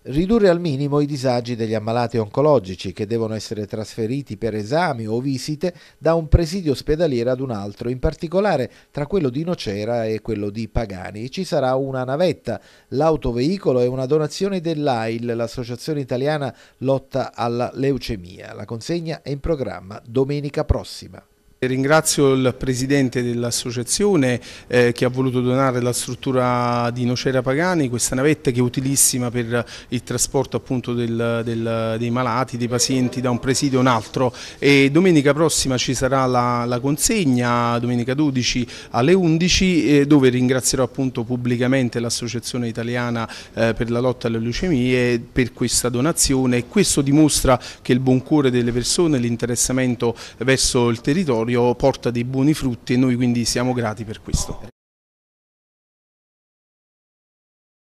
Ridurre al minimo i disagi degli ammalati oncologici che devono essere trasferiti per esami o visite da un presidio ospedaliero ad un altro, in particolare tra quello di Nocera e quello di Pagani. Ci sarà una navetta, l'autoveicolo e una donazione dell'AIL, l'Associazione Italiana Lotta alla Leucemia. La consegna è in programma domenica prossima. Ringrazio il presidente dell'associazione eh, che ha voluto donare la struttura di Nocera Pagani, questa navetta che è utilissima per il trasporto appunto del, del, dei malati, dei pazienti da un presidio a un altro e domenica prossima ci sarà la, la consegna, domenica 12 alle 11 eh, dove ringrazierò appunto pubblicamente l'associazione italiana eh, per la lotta alle leucemie per questa donazione questo dimostra che il buon cuore delle persone, l'interessamento verso il territorio territorio porta dei buoni frutti e noi quindi siamo grati per questo.